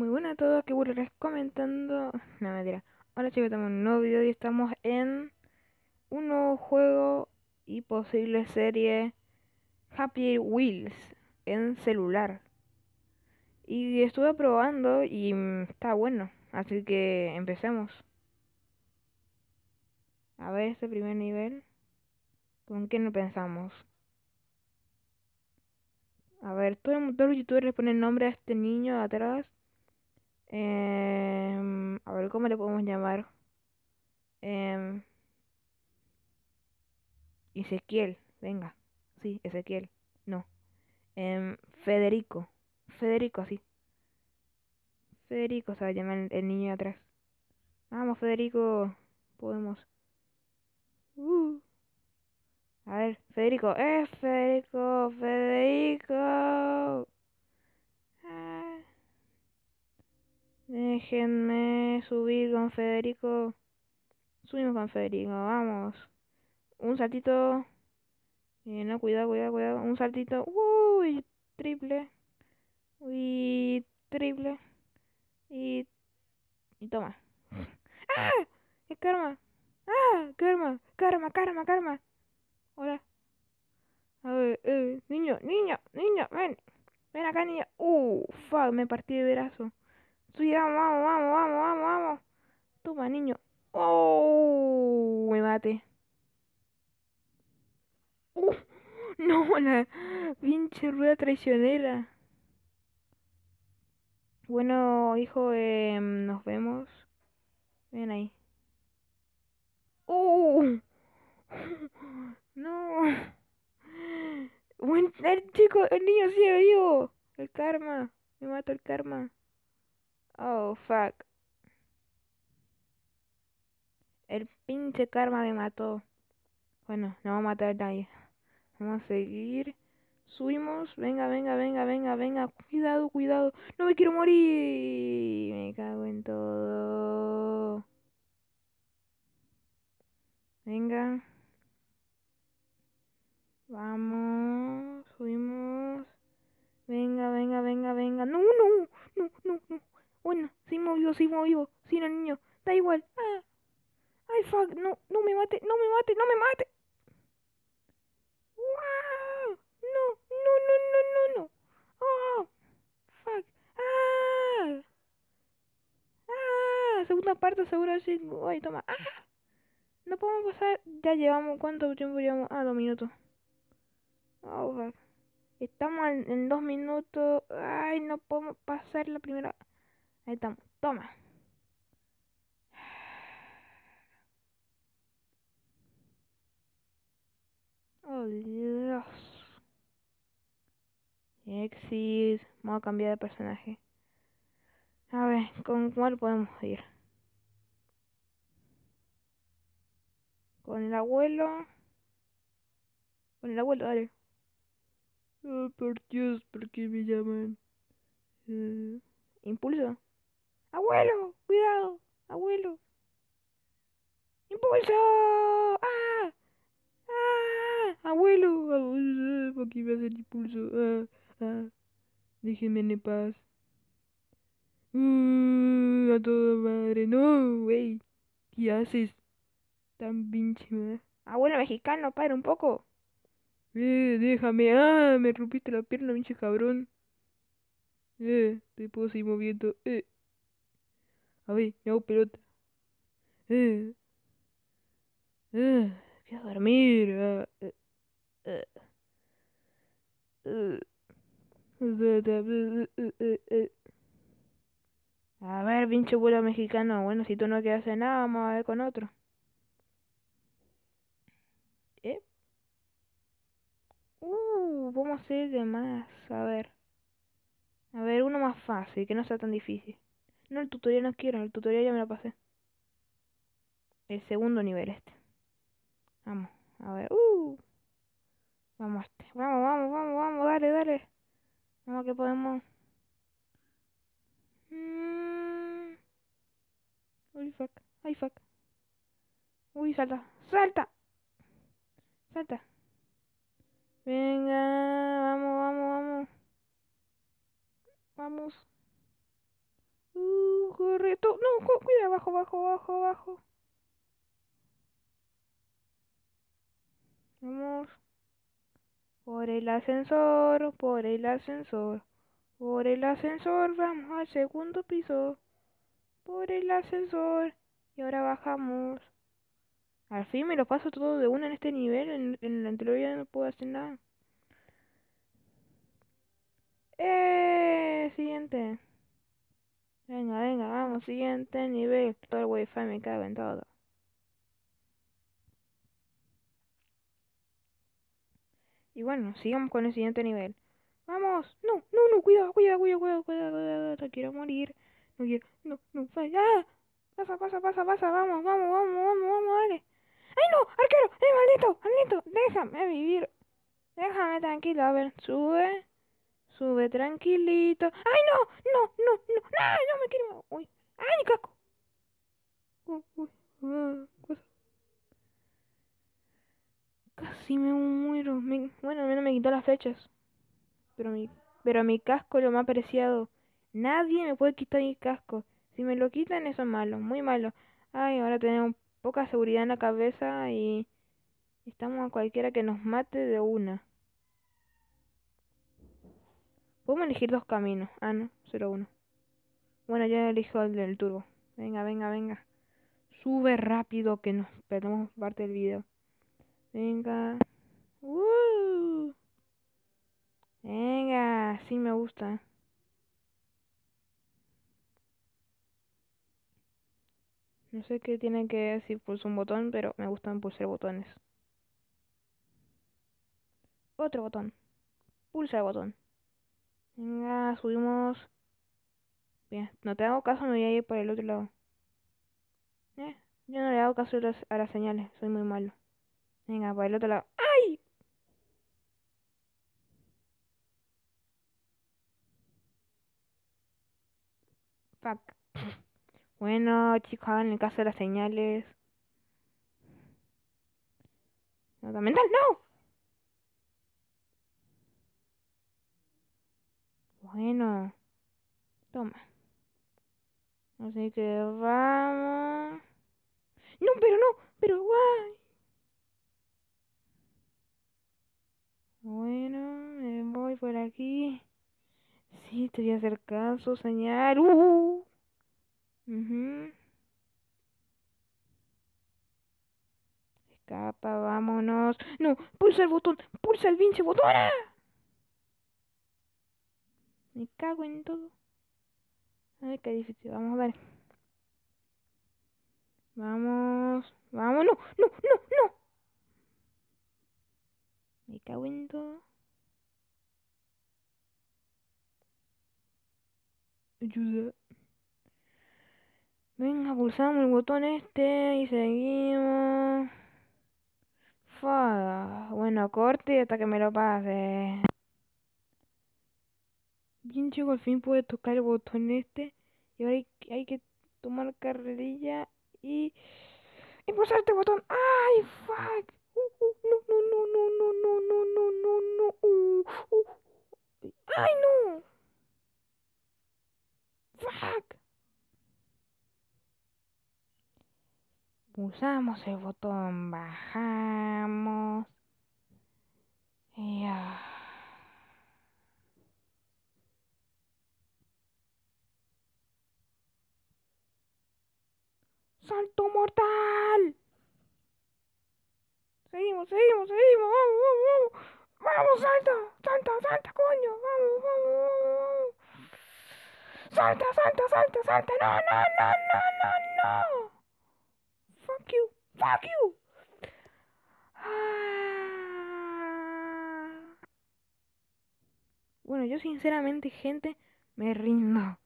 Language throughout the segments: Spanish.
muy buenas a todos, que burlarás comentando... No, mentira. Hola chicos, estamos en un nuevo video y estamos en un nuevo juego y posible serie Happy Wheels en celular. Y estuve probando y mm, está bueno, así que empecemos. A ver este primer nivel. ¿Con qué no pensamos? A ver, todos, los youtubers le ponen nombre a este niño de atrás Em, a ver, ¿cómo le podemos llamar? Em, Ezequiel, venga. Sí, Ezequiel. No. Em, Federico. Federico, sí. Federico se va a llamar el, niño de atrás. Vamos, Federico. Podemos. Uh. A ver, Federico. ¡Eh, Federico! ¡Federico! Déjenme subir con Federico. Subimos con Federico, vamos. Un saltito. Eh, no, cuidado, cuidado, cuidado. Un saltito. Uy, triple. Uy, triple. Y. Y toma. Mm. ¡Ah! ¡Ah! ¡Es karma! ¡Ah! ¡Karma! ¡Karma, karma, karma! Hola. A ver, eh, niño, niño, niño, ven. Ven acá, niño. Uh, fuck, me partí de brazo vamos, vamos, vamos, vamos, vamos, vamos. Toma, niño. ¡Oh! Me mate. no, la pinche rueda traicionera. Bueno, hijo, eh, nos vemos. Ven ahí. ¡Uh! No. Buen, el chico, el niño sigue vivo. El karma. Me mato el karma. Oh, fuck. El pinche karma me mató. Bueno, no va a matar a nadie. Vamos a seguir. Subimos. Venga, venga, venga, venga, venga. Cuidado, cuidado. No me quiero morir. Me cago en todo. Venga. Vamos. Subimos. Venga, venga, venga, venga. No, no, no, no, no. Bueno, sí movió, sí movió, Si el no, niño, da igual. Ah. Ay, fuck, no, no me mate, no me mate, no me mate. ¡Wow! No, no, no, no, no, no. Oh, fuck. Ah. Ah, segunda parte seguro sí. Ay, toma. Ah. No podemos pasar. Ya llevamos, ¿cuánto tiempo llevamos? Ah, dos minutos. Oh, fuck. Estamos en dos minutos. Ay, no podemos pasar la primera. Ahí Toma. Oh, Dios. Exit. Vamos a cambiar de personaje. A ver, ¿con cuál podemos ir? Con el abuelo. Con el abuelo, dale. Oh, por Dios, ¿por qué me llaman? Eh, Impulso. Abuelo, cuidado, abuelo. Impulso. ¡Ah! ¡Ah! Abuelo, abuelo, porque iba a el impulso. ¡Ah! ¡Ah! Déjenme en paz. Uh, a todo madre. No, wey, ¿Qué haces? Tan pinche, madre! Abuelo mexicano, para un poco. Eh, déjame. Ah, me rompiste la pierna, pinche cabrón. Eh, te puedo seguir moviendo. Eh. A ver, me hago pelota. Eh. quiero eh, dormir. Eh, eh, a ver, pinche vuelo mexicano. Bueno, si tú no quieres hacer nada, vamos a ver con otro. ¿Eh? Uh, vamos a hacer de más. A ver. A ver, uno más fácil, que no sea tan difícil. No, el tutorial no quiero, el tutorial ya me lo pasé. El segundo nivel este. Vamos, a ver. Uh. Vamos, este, vamos, vamos, vamos, vamos, dale, dale. Vamos que podemos. Mm. Uy, fuck. Ay, fuck. Uy, salta. ¡Salta! Salta. Venga, vamos, vamos, vamos. Vamos. No, cu cuida, abajo abajo abajo abajo Vamos. Por el ascensor, por el ascensor. Por el ascensor vamos al segundo piso. Por el ascensor. Y ahora bajamos. Al fin me lo paso todo de una en este nivel. En, en el anterior ya no puedo hacer nada. Eh, siguiente. Venga, venga, vamos, siguiente nivel. Todo el wifi me cago en todo. Y bueno, sigamos con el siguiente nivel. ¡Vamos! ¡No, no, no! ¡Cuidado, cuidado, cuidado, cuidado, cuidado! cuidado quiero morir. No quiero... ¡No, no! ¡Ah! ¡Pasa, pasa, pasa, pasa! ¡Vamos, vamos, vamos, vamos, vamos! ¡Dale! ¡Ay, no! ¡Arquero! ¡Eh, maldito! ¡Maldito! ¡Déjame vivir! Déjame tranquilo. A ver, sube. Sube tranquilito. ¡Ay, no! ¡No, fechas. Pero mi, pero mi casco lo más apreciado. Nadie me puede quitar mi casco. Si me lo quitan, eso es malo, muy malo. Ay, ahora tenemos poca seguridad en la cabeza y estamos a cualquiera que nos mate de una. Podemos elegir dos caminos. Ah, no, solo uno. Bueno, ya elijo el del turbo. Venga, venga, venga. Sube rápido que nos perdemos parte del video. Venga. ¡Woo! me gusta. No sé qué tiene que decir pulso un botón, pero me gustan pulsar botones. Otro botón. Pulsa el botón. Venga, subimos. Bien, no te hago caso, me voy a ir por el otro lado. Eh, yo no le hago caso a las, a las señales, soy muy malo. Venga, para el otro lado. ¡Ay! Fuck. Bueno, chicos, en el caso de las señales. también mental, no. Bueno. Toma. Así que vamos. No, pero no, pero guay. Bueno, me voy por aquí. Sí, te voy a hacer caso, señal. Uh Escapa, vámonos. No, pulsa el botón, pulsa el pinche botón. ¡ah! Me cago en todo. Ay, qué difícil. Vamos a ver. Vamos. Vamos. No, no, no, no. Me cago en todo. Ayuda. Venga, pulsamos el botón este y seguimos. Fada. Bueno, corte hasta que me lo pase. Bien chico, al fin pude tocar el botón este. Y ahora hay, que tomar carrerilla y... Y pulsar este botón. ¡Ay, fuck! Uh, uh, no, no, no, no, no, no, no, no, no, no. Uh, ¡Ay, no! pulsamos el botón, bajamos. ¡Salto mortal! Seguimos, seguimos, seguimos, vamos, vamos, vamos. Vamos, salta, salta, salta, coño, vamos, vamos, vamos. Salta, salta, salta, salta, no, no, no, no, no, no. Fuck you. Bueno, yo sinceramente, gente, me rindo.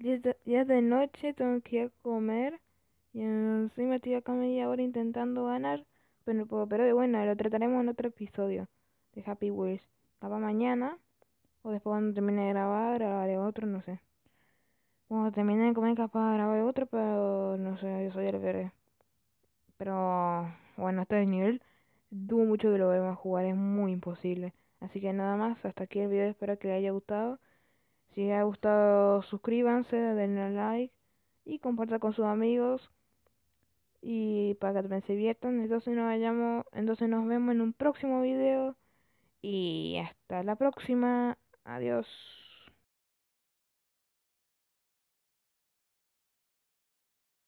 Ya, es de noche, tengo que ir a comer. Y me estoy acá media ahora intentando ganar. Pero bueno, lo trataremos en otro episodio de Happy Wheels. Capaz mañana. O después cuando termine de grabar, grabaré otro, no sé. Cuando termine de comer, capaz grabaré otro, pero no sé, yo soy el veré. Pero bueno, hasta el nivel, dudo mucho que lo vayamos a jugar, es muy imposible. Así que nada más, hasta aquí el video, espero que les haya gustado. Si les ha gustado, suscríbanse, denle like y compartan con sus amigos. Y para que también se diviertan, entonces nos, entonces nos vemos en un próximo video. Y hasta la próxima. Adiós.